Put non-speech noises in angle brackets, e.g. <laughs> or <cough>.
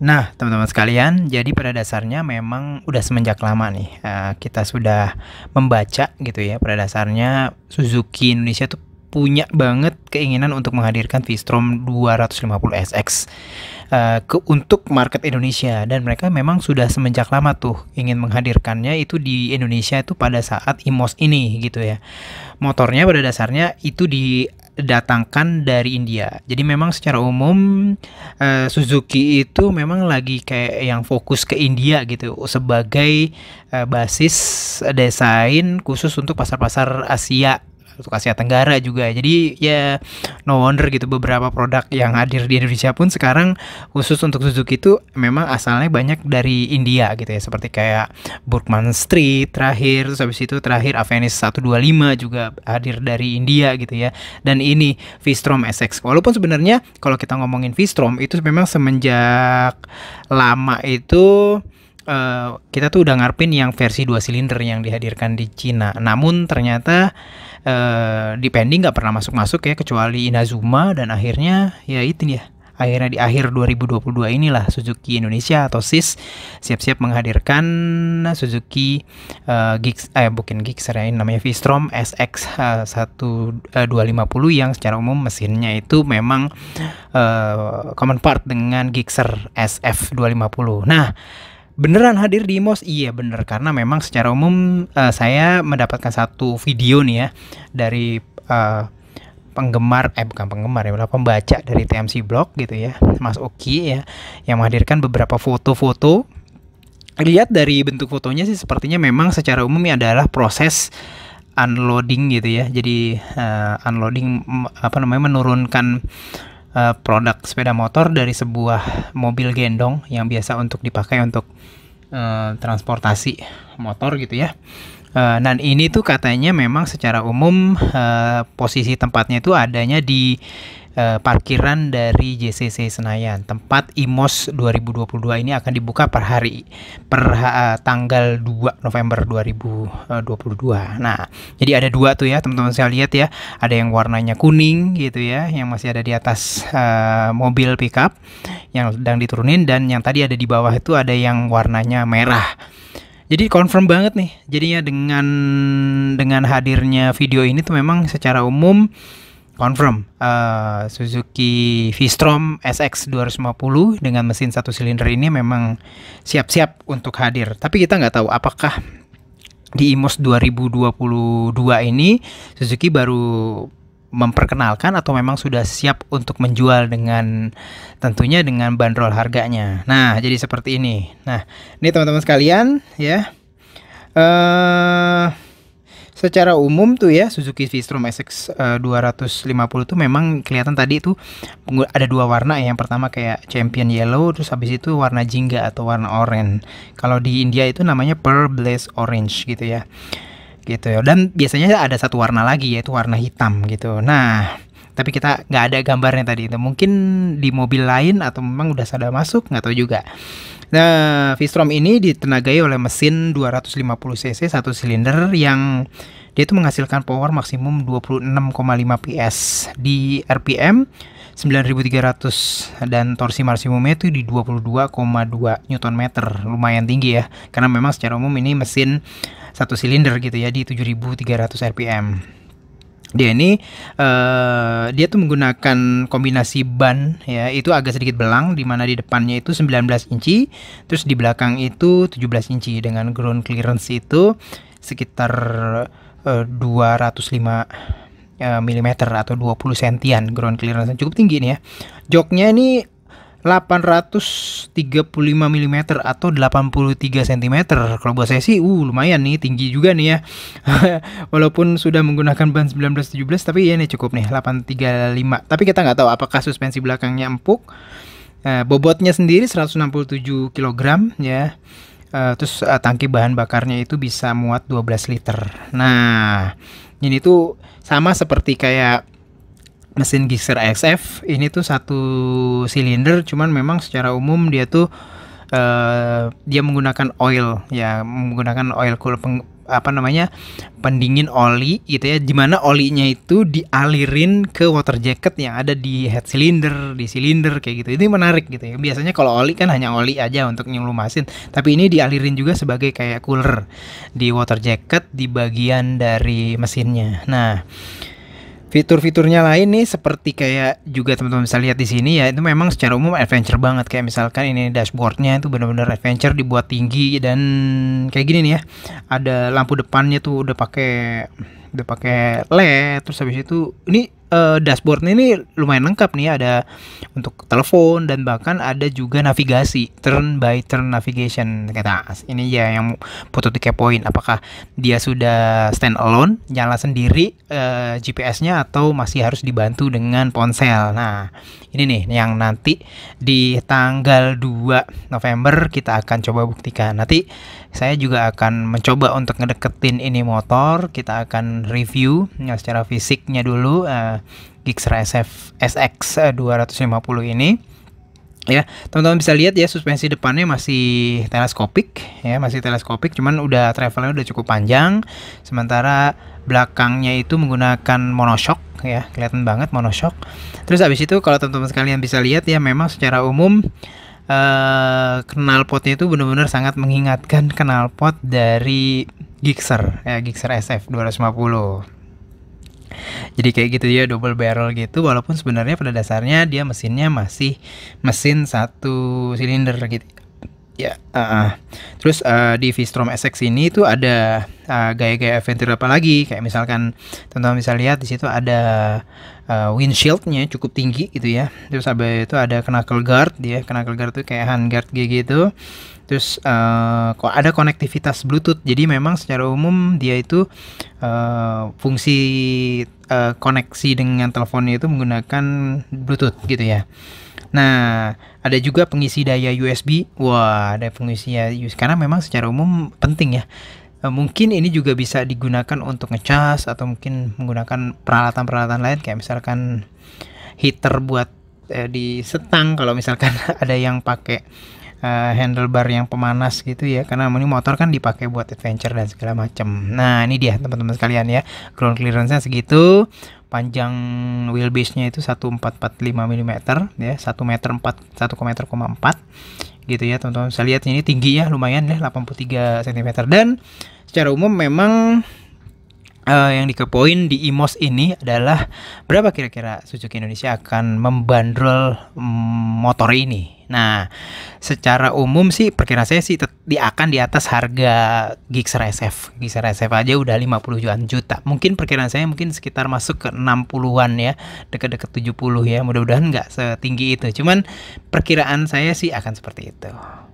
Nah, teman-teman sekalian, jadi pada dasarnya memang udah semenjak lama nih uh, kita sudah membaca gitu ya. Pada dasarnya Suzuki Indonesia tuh punya banget keinginan untuk menghadirkan V-Strom 250SX uh, eh, ke untuk market Indonesia dan mereka memang sudah semenjak lama tuh ingin menghadirkannya itu di Indonesia itu pada saat IMOS ini gitu ya. Motornya pada dasarnya itu di datangkan dari India. Jadi memang secara umum uh, Suzuki itu memang lagi kayak yang fokus ke India gitu sebagai uh, basis desain khusus untuk pasar-pasar Asia untuk Asia Tenggara juga. Jadi ya no wonder gitu beberapa produk yang hadir di Indonesia pun sekarang khusus untuk Suzuki itu memang asalnya banyak dari India gitu ya. Seperti kayak Burkman Street terakhir, terus habis itu terakhir Avenis 125 juga hadir dari India gitu ya. Dan ini Vistrom SX. Walaupun sebenarnya kalau kita ngomongin Vistrom itu memang semenjak lama itu Uh, kita tuh udah ngarpin yang versi dua silinder yang dihadirkan di Cina. Namun ternyata uh, di pending nggak pernah masuk-masuk ya kecuali Inazuma dan akhirnya ya itu ya. Akhirnya di akhir 2022 inilah Suzuki Indonesia atau SIS siap-siap menghadirkan Suzuki uh, eh, Gigs eh bukan Gixxer ya, ini namanya V-Strom SX uh, 1 uh, 250 yang secara umum mesinnya itu memang uh, common part dengan Gixxer SF 250. Nah, beneran hadir di MOS? Iya bener karena memang secara umum uh, saya mendapatkan satu video nih ya dari uh, penggemar eh bukan penggemar ya pembaca dari TMC Blog gitu ya Mas Oki ya yang menghadirkan beberapa foto-foto lihat dari bentuk fotonya sih sepertinya memang secara umum ini adalah proses unloading gitu ya jadi uh, unloading apa namanya menurunkan uh, produk sepeda motor dari sebuah mobil gendong yang biasa untuk dipakai untuk uh, transportasi motor gitu ya. Uh, dan ini tuh katanya memang secara umum uh, posisi tempatnya itu adanya di eh, parkiran dari JCC Senayan. Tempat IMOS 2022 ini akan dibuka per hari per eh, tanggal 2 November 2022. Nah, jadi ada dua tuh ya, teman-teman saya lihat ya. Ada yang warnanya kuning gitu ya, yang masih ada di atas eh, mobil pickup yang sedang diturunin dan yang tadi ada di bawah itu ada yang warnanya merah. Jadi confirm banget nih. Jadinya dengan dengan hadirnya video ini tuh memang secara umum confirm uh, eh, Suzuki V-Strom SX 250 dengan mesin satu silinder ini memang siap-siap untuk hadir. Tapi kita nggak tahu apakah di IMOS 2022 ini Suzuki baru memperkenalkan atau memang sudah siap untuk menjual dengan tentunya dengan bandrol harganya. Nah, jadi seperti ini. Nah, ini teman-teman sekalian ya. Eh uh, secara umum tuh ya Suzuki Vistrom SX uh, 250 tuh memang kelihatan tadi itu ada dua warna ya. Yang pertama kayak Champion Yellow terus habis itu warna jingga atau warna orange. Kalau di India itu namanya Pearl Blaze Orange gitu ya. Gitu ya. Dan biasanya ada satu warna lagi yaitu warna hitam gitu. Nah, tapi kita nggak ada gambarnya tadi itu mungkin di mobil lain atau memang udah sudah masuk nggak tahu juga nah Vistrom ini ditenagai oleh mesin 250 cc satu silinder yang dia itu menghasilkan power maksimum 26,5 PS di RPM 9300 dan torsi maksimumnya itu di 22,2 Newton meter lumayan tinggi ya karena memang secara umum ini mesin satu silinder gitu ya di 7300 RPM dia ini uh, dia tuh menggunakan kombinasi ban ya itu agak sedikit belang di mana di depannya itu 19 inci terus di belakang itu 17 inci dengan ground clearance itu sekitar uh, 205 mm atau 20 sentian ground clearance cukup tinggi nih ya joknya ini 835 mm atau 83 cm. Kalau buat saya sih uh lumayan nih tinggi juga nih ya. <laughs> Walaupun sudah menggunakan ban 1917 tapi ya ini cukup nih 835. Tapi kita nggak tahu apakah suspensi belakangnya empuk. Eh, bobotnya sendiri 167 kg ya. Uh, terus eh, tangki bahan bakarnya itu bisa muat 12 liter. Nah, ini tuh sama seperti kayak mesin Gixxer XF ini tuh satu silinder cuman memang secara umum dia tuh uh, dia menggunakan oil ya menggunakan oil cool peng, apa namanya pendingin oli gitu ya dimana olinya itu dialirin ke water jacket yang ada di head silinder, di silinder kayak gitu ini menarik gitu ya biasanya kalau oli kan hanya oli aja untuk nyelumasin tapi ini dialirin juga sebagai kayak cooler di water jacket di bagian dari mesinnya nah Fitur-fiturnya lain nih seperti kayak juga teman-teman bisa lihat di sini ya itu memang secara umum adventure banget kayak misalkan ini dashboardnya itu benar-benar adventure dibuat tinggi dan kayak gini nih ya ada lampu depannya tuh udah pakai udah pakai led terus habis itu ini uh, dashboard ini lumayan lengkap nih ada untuk telepon dan bahkan ada juga navigasi turn by turn navigation kata ini ya yang patut dikepoin apakah dia sudah stand alone nyala sendiri uh, eh, GPS-nya atau masih harus dibantu dengan ponsel nah ini nih yang nanti di tanggal 2 November kita akan coba buktikan nanti saya juga akan mencoba untuk ngedeketin ini motor kita akan review ya, secara fisiknya dulu uh, Gixxer SF SX 250 ini ya teman-teman bisa lihat ya suspensi depannya masih teleskopik ya masih teleskopik cuman udah travelnya udah cukup panjang sementara belakangnya itu menggunakan monoshock ya kelihatan banget monoshock terus habis itu kalau teman-teman sekalian bisa lihat ya memang secara umum Uh, eh, knalpotnya itu benar-benar sangat mengingatkan knalpot dari Gixxer ya Gixxer SF 250 jadi kayak gitu ya double barrel gitu walaupun sebenarnya pada dasarnya dia mesinnya masih mesin satu silinder gitu. Ya, uh, uh. terus uh, di Vistrom SX ini tuh ada uh, gaya-gaya adventure apa lagi? Kayak misalkan teman-teman bisa lihat di situ ada uh, windshieldnya cukup tinggi gitu ya. Terus abis itu ada knuckle guard dia, ya. knuckle guard tuh kayak hand guard gitu. Terus uh, ada konektivitas Bluetooth. Jadi memang secara umum dia itu uh, fungsi uh, koneksi dengan teleponnya itu menggunakan Bluetooth gitu ya. Nah, ada juga pengisi daya USB. Wah, ada pengisi ya USB karena memang secara umum penting ya. Mungkin ini juga bisa digunakan untuk ngecas atau mungkin menggunakan peralatan-peralatan lain kayak misalkan heater buat eh, di setang kalau misalkan <laughs> ada yang pakai uh, eh, handlebar yang pemanas gitu ya karena ini motor kan dipakai buat adventure dan segala macam nah ini dia teman-teman sekalian ya ground clearance nya segitu panjang wheelbase nya itu 1445 mm ya 1 meter 4 1 meter 4 gitu ya teman-teman saya lihat ini tinggi ya lumayan ya 83 cm dan secara umum memang uh, yang dikepoin di IMOS ini adalah berapa kira-kira Suzuki Indonesia akan membandrol mm, motor ini. Nah, secara umum sih perkiraan saya sih di akan di atas harga Gixxer SF. Gixxer SF aja udah 50 jutaan juta. Mungkin perkiraan saya mungkin sekitar masuk ke 60-an ya, dekat-dekat 70 ya. Mudah-mudahan nggak setinggi itu. Cuman perkiraan saya sih akan seperti itu.